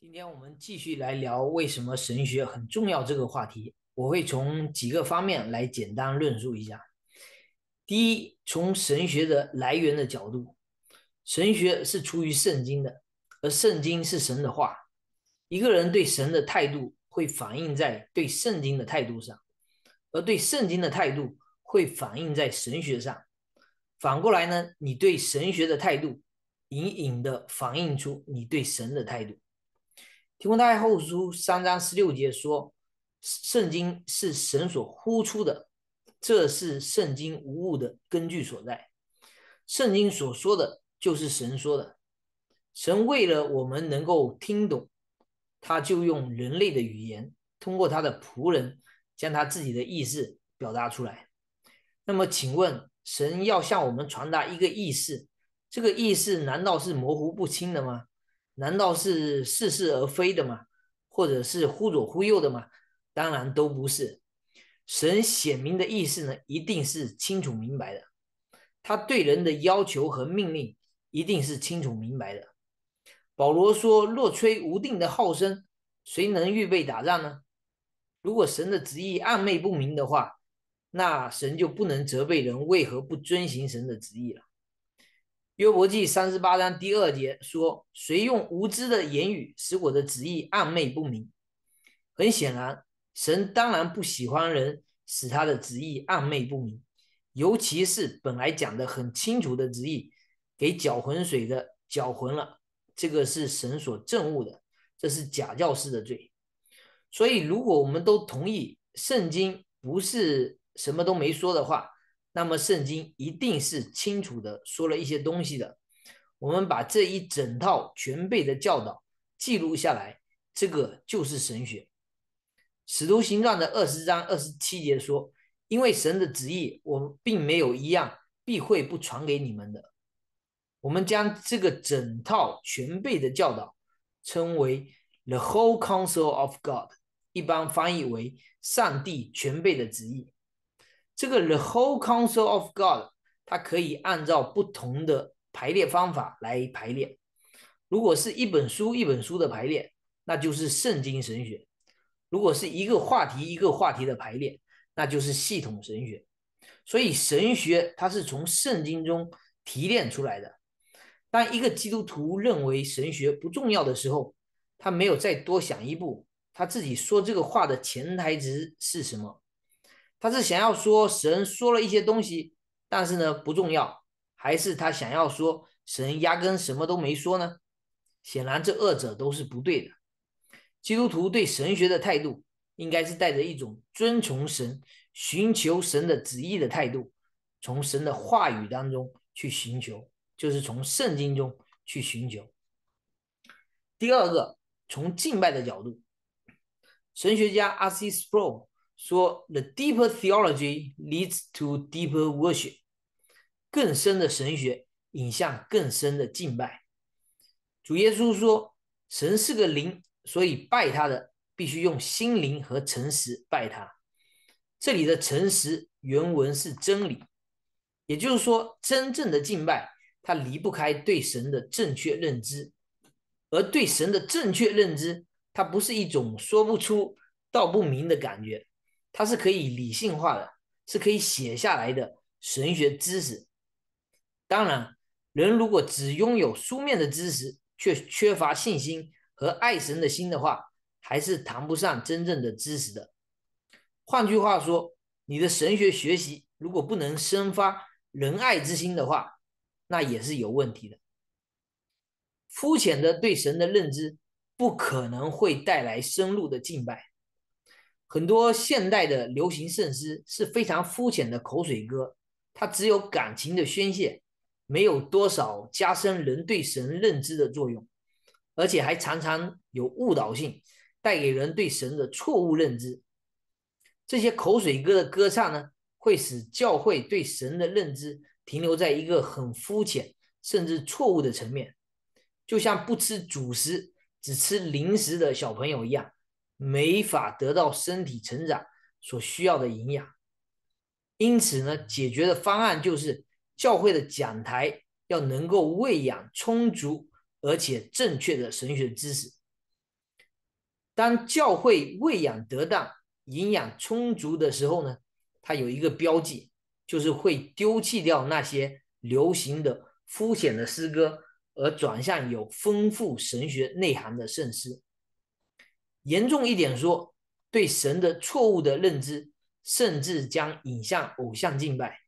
今天我们继续来聊为什么神学很重要这个话题。我会从几个方面来简单论述一下。第一，从神学的来源的角度，神学是出于圣经的，而圣经是神的话。一个人对神的态度会反映在对圣经的态度上，而对圣经的态度会反映在神学上。反过来呢，你对神学的态度，隐隐的反映出你对神的态度。提摩太后书三章十六节说：“圣经是神所呼出的，这是圣经无误的根据所在。圣经所说的就是神说的。神为了我们能够听懂，他就用人类的语言，通过他的仆人，将他自己的意思表达出来。那么，请问，神要向我们传达一个意思，这个意思难道是模糊不清的吗？”难道是似是而非的吗？或者是忽左忽右的吗？当然都不是。神显明的意思呢，一定是清楚明白的。他对人的要求和命令一定是清楚明白的。保罗说：“若吹无定的号声，谁能预备打仗呢？”如果神的旨意暧昧不明的话，那神就不能责备人为何不遵行神的旨意了。约伯记三十八章第二节说：“谁用无知的言语使我的旨意暗昧不明？”很显然，神当然不喜欢人使他的旨意暗昧不明，尤其是本来讲的很清楚的旨意给搅浑水的搅浑了。这个是神所憎恶的，这是假教师的罪。所以，如果我们都同意圣经不是什么都没说的话。那么圣经一定是清楚的说了一些东西的。我们把这一整套全备的教导记录下来，这个就是神学。使徒行传的二十章二十七节说：“因为神的旨意，我们并没有一样必会不传给你们的。”我们将这个整套全备的教导称为 “the whole counsel of God”，一般翻译为“上帝全备的旨意”。这个 the whole council of God，它可以按照不同的排列方法来排列。如果是一本书一本书的排列，那就是圣经神学；如果是一个话题一个话题的排列，那就是系统神学。所以神学它是从圣经中提炼出来的。当一个基督徒认为神学不重要的时候，他没有再多想一步，他自己说这个话的潜台词是什么？他是想要说神说了一些东西，但是呢不重要，还是他想要说神压根什么都没说呢？显然这二者都是不对的。基督徒对神学的态度应该是带着一种遵从神、寻求神的旨意的态度，从神的话语当中去寻求，就是从圣经中去寻求。第二个，从敬拜的角度，神学家阿西斯普。说，the deeper theology leads to deeper worship，更深的神学引向更深的敬拜。主耶稣说，神是个灵，所以拜他的必须用心灵和诚实拜他。这里的诚实原文是真理，也就是说，真正的敬拜它离不开对神的正确认知，而对神的正确认知，它不是一种说不出道不明的感觉。它是可以理性化的，是可以写下来的神学知识。当然，人如果只拥有书面的知识，却缺乏信心和爱神的心的话，还是谈不上真正的知识的。换句话说，你的神学学习如果不能生发仁爱之心的话，那也是有问题的。肤浅的对神的认知不可能会带来深入的敬拜。很多现代的流行圣诗是非常肤浅的口水歌，它只有感情的宣泄，没有多少加深人对神认知的作用，而且还常常有误导性，带给人对神的错误认知。这些口水歌的歌唱呢，会使教会对神的认知停留在一个很肤浅甚至错误的层面，就像不吃主食只吃零食的小朋友一样。没法得到身体成长所需要的营养，因此呢，解决的方案就是教会的讲台要能够喂养充足而且正确的神学知识。当教会喂养得当、营养充足的时候呢，它有一个标记，就是会丢弃掉那些流行的肤浅的诗歌，而转向有丰富神学内涵的圣诗。严重一点说，对神的错误的认知，甚至将引向偶像敬拜。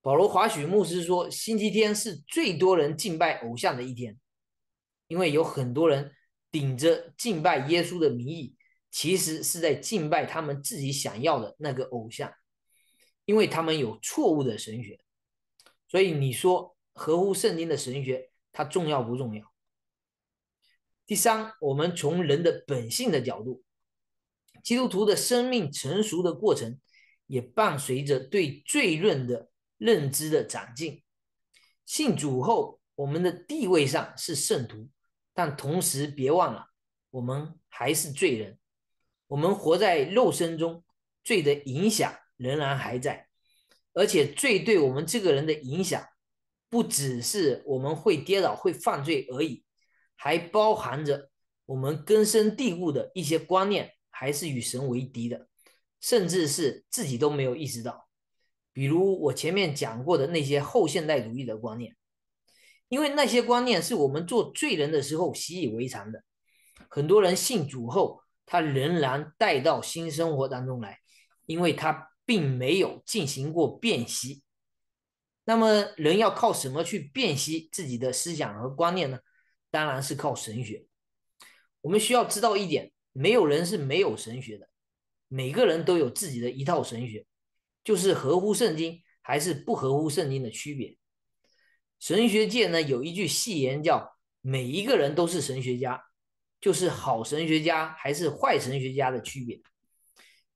保罗·华许牧师说：“星期天是最多人敬拜偶像的一天，因为有很多人顶着敬拜耶稣的名义，其实是在敬拜他们自己想要的那个偶像，因为他们有错误的神学。所以你说合乎圣经的神学，它重要不重要？”第三，我们从人的本性的角度，基督徒的生命成熟的过程，也伴随着对罪论的认知的长进。信主后，我们的地位上是圣徒，但同时别忘了，我们还是罪人。我们活在肉身中，罪的影响仍然还在，而且罪对我们这个人的影响，不只是我们会跌倒、会犯罪而已。还包含着我们根深蒂固的一些观念，还是与神为敌的，甚至是自己都没有意识到。比如我前面讲过的那些后现代主义的观念，因为那些观念是我们做罪人的时候习以为常的。很多人信主后，他仍然带到新生活当中来，因为他并没有进行过辨析。那么，人要靠什么去辨析自己的思想和观念呢？当然是靠神学。我们需要知道一点：没有人是没有神学的，每个人都有自己的一套神学，就是合乎圣经还是不合乎圣经的区别。神学界呢有一句戏言叫“每一个人都是神学家”，就是好神学家还是坏神学家的区别。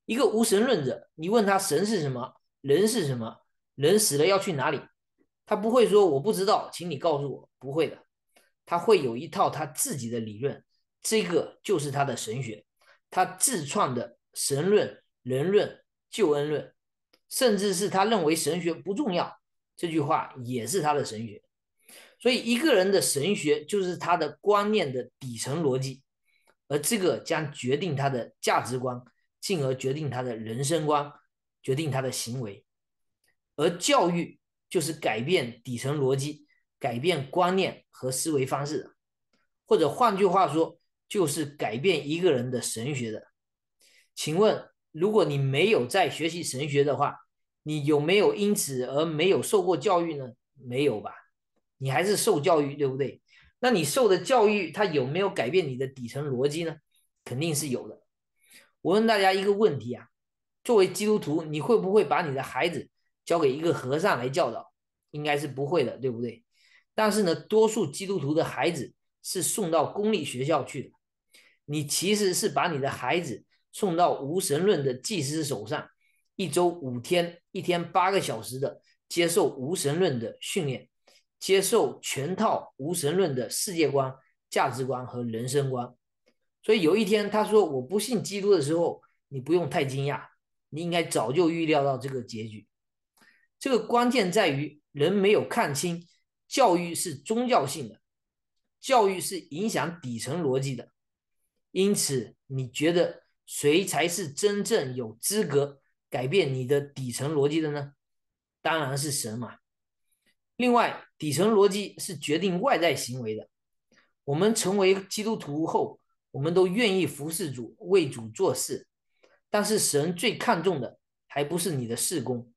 一个无神论者，你问他神是什么，人是什么，人死了要去哪里，他不会说我不知道，请你告诉我，不会的。他会有一套他自己的理论，这个就是他的神学，他自创的神论、人论、救恩论，甚至是他认为神学不重要这句话也是他的神学。所以，一个人的神学就是他的观念的底层逻辑，而这个将决定他的价值观，进而决定他的人生观，决定他的行为。而教育就是改变底层逻辑。改变观念和思维方式，或者换句话说，就是改变一个人的神学的。请问，如果你没有在学习神学的话，你有没有因此而没有受过教育呢？没有吧？你还是受教育，对不对？那你受的教育，它有没有改变你的底层逻辑呢？肯定是有的。我问大家一个问题啊：作为基督徒，你会不会把你的孩子交给一个和尚来教导？应该是不会的，对不对？但是呢，多数基督徒的孩子是送到公立学校去的。你其实是把你的孩子送到无神论的祭司手上，一周五天，一天八个小时的接受无神论的训练，接受全套无神论的世界观、价值观和人生观。所以有一天他说我不信基督的时候，你不用太惊讶，你应该早就预料到这个结局。这个关键在于人没有看清。教育是宗教性的，教育是影响底层逻辑的，因此你觉得谁才是真正有资格改变你的底层逻辑的呢？当然是神嘛。另外，底层逻辑是决定外在行为的。我们成为基督徒后，我们都愿意服侍主、为主做事，但是神最看重的还不是你的事工，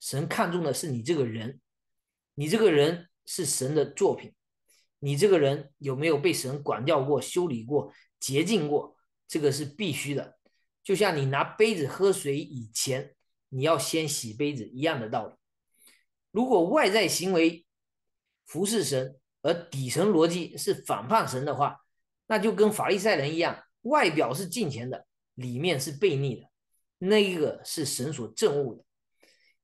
神看重的是你这个人，你这个人。是神的作品。你这个人有没有被神管教过、修理过、洁净过？这个是必须的。就像你拿杯子喝水以前，你要先洗杯子一样的道理。如果外在行为服侍神，而底层逻辑是反叛神的话，那就跟法利赛人一样，外表是敬虔的，里面是悖逆的，那一个是神所憎恶的。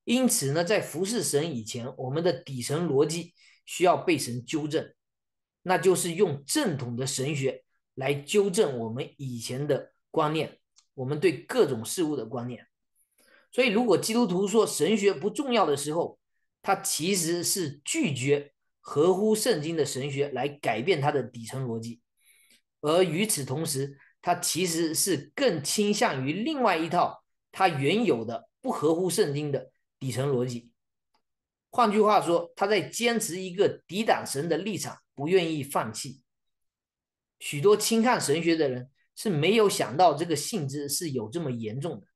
因此呢，在服侍神以前，我们的底层逻辑。需要被神纠正，那就是用正统的神学来纠正我们以前的观念，我们对各种事物的观念。所以，如果基督徒说神学不重要的时候，他其实是拒绝合乎圣经的神学来改变他的底层逻辑，而与此同时，他其实是更倾向于另外一套他原有的不合乎圣经的底层逻辑。换句话说，他在坚持一个抵挡神的立场，不愿意放弃。许多轻看神学的人是没有想到这个性质是有这么严重的。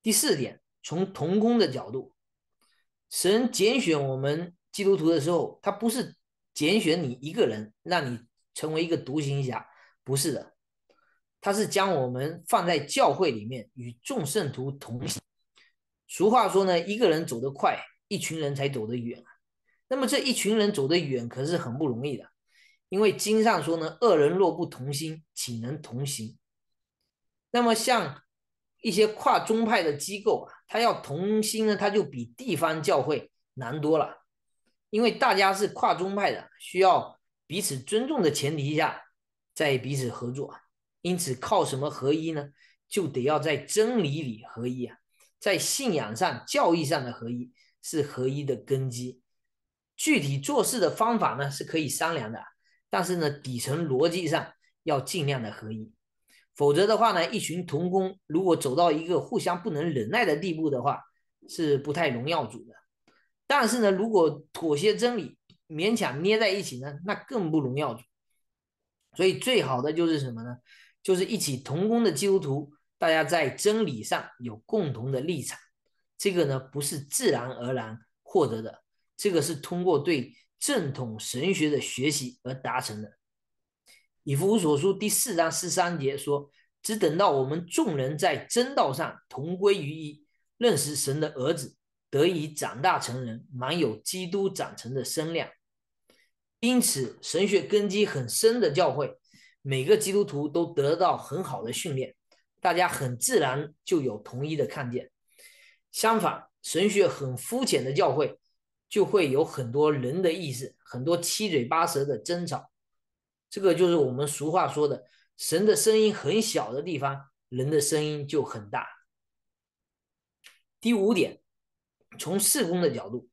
第四点，从同工的角度，神拣选我们基督徒的时候，他不是拣选你一个人，让你成为一个独行侠，不是的，他是将我们放在教会里面，与众圣徒同行。俗话说呢，一个人走得快，一群人才走得远啊。那么这一群人走得远可是很不容易的，因为经上说呢，恶人若不同心，岂能同行？那么像一些跨宗派的机构啊，他要同心呢，他就比地方教会难多了，因为大家是跨宗派的，需要彼此尊重的前提下，在彼此合作啊。因此靠什么合一呢？就得要在真理里合一啊。在信仰上、教义上的合一，是合一的根基。具体做事的方法呢，是可以商量的。但是呢，底层逻辑上要尽量的合一，否则的话呢，一群同工如果走到一个互相不能忍耐的地步的话，是不太荣耀主的。但是呢，如果妥协真理，勉强捏在一起呢，那更不荣耀主。所以，最好的就是什么呢？就是一起同工的基督徒。大家在真理上有共同的立场，这个呢不是自然而然获得的，这个是通过对正统神学的学习而达成的。以弗所书第四章十三节说：“只等到我们众人在真道上同归于一，认识神的儿子，得以长大成人，满有基督长成的身量。”因此，神学根基很深的教会，每个基督徒都得到很好的训练。大家很自然就有统一的看见。相反，神学很肤浅的教会，就会有很多人的意思，很多七嘴八舌的争吵。这个就是我们俗话说的“神的声音很小的地方，人的声音就很大”。第五点，从事工的角度，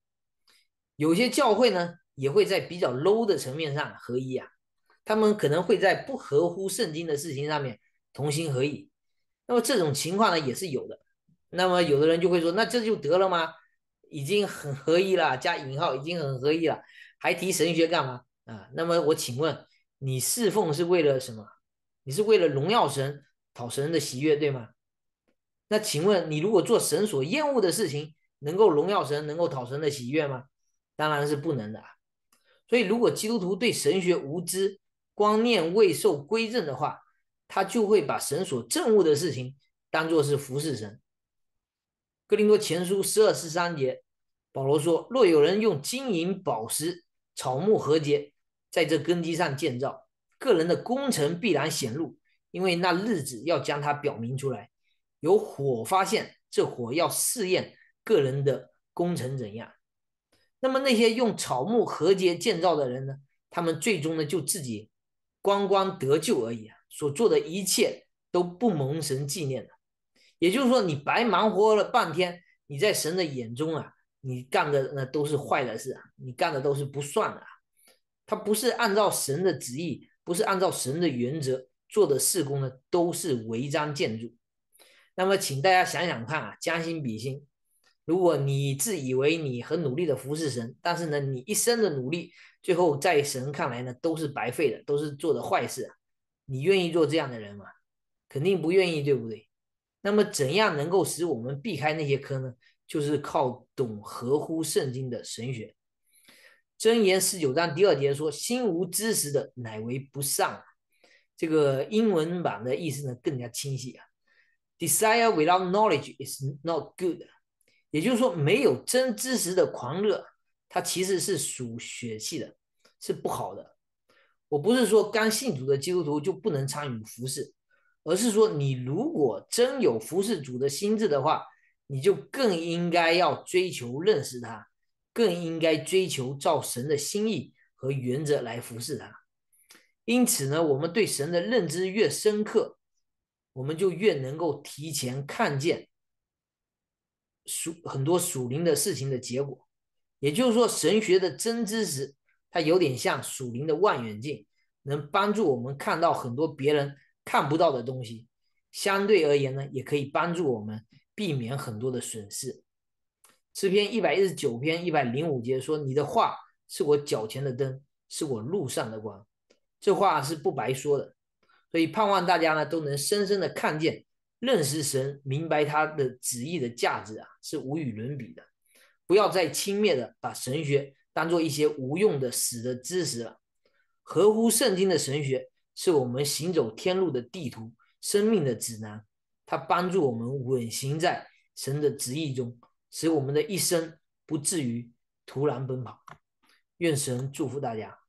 有些教会呢也会在比较 low 的层面上合一啊，他们可能会在不合乎圣经的事情上面同心合意。那么这种情况呢也是有的，那么有的人就会说，那这就得了吗？已经很合一了，加引号已经很合一了，还提神学干嘛啊？那么我请问你侍奉是为了什么？你是为了荣耀神、讨神的喜悦，对吗？那请问你如果做神所厌恶的事情，能够荣耀神、能够讨神的喜悦吗？当然是不能的啊。所以如果基督徒对神学无知，光念未受归正的话，他就会把神所憎恶的事情当做是服侍神。哥林多前书十二十三节，保罗说：“若有人用金银宝石草木和结，在这根基上建造，个人的功臣必然显露，因为那日子要将它表明出来。有火发现，这火要试验个人的功臣怎样。那么那些用草木和结建造的人呢？他们最终呢就自己光光得救而已啊。”所做的一切都不蒙神纪念的，也就是说，你白忙活了半天，你在神的眼中啊，你干的那都是坏的事啊，你干的都是不算的。他不是按照神的旨意，不是按照神的原则做的事工呢，都是违章建筑。那么，请大家想想看啊，将心比心，如果你自以为你很努力的服侍神，但是呢，你一生的努力最后在神看来呢，都是白费的，都是做的坏事啊。你愿意做这样的人吗？肯定不愿意，对不对？那么怎样能够使我们避开那些坑呢？就是靠懂合乎圣经的神学。箴言十九章第二节说：“心无知识的乃为不善。”这个英文版的意思呢更加清晰啊。Desire without knowledge is not good。也就是说，没有真知识的狂热，它其实是属血气的，是不好的。我不是说刚信主的基督徒就不能参与服侍，而是说你如果真有服侍主的心智的话，你就更应该要追求认识他，更应该追求照神的心意和原则来服侍他。因此呢，我们对神的认知越深刻，我们就越能够提前看见属很多属灵的事情的结果。也就是说，神学的真知识。它有点像属灵的望远镜，能帮助我们看到很多别人看不到的东西。相对而言呢，也可以帮助我们避免很多的损失。诗篇一百一十九篇一百零五节说：“你的话是我脚前的灯，是我路上的光。”这话是不白说的，所以盼望大家呢都能深深的看见、认识神、明白他的旨意的价值啊，是无与伦比的。不要再轻蔑的把神学。当做一些无用的死的知识，了。合乎圣经的神学是我们行走天路的地图、生命的指南，它帮助我们稳行在神的旨意中，使我们的一生不至于徒然奔跑。愿神祝福大家。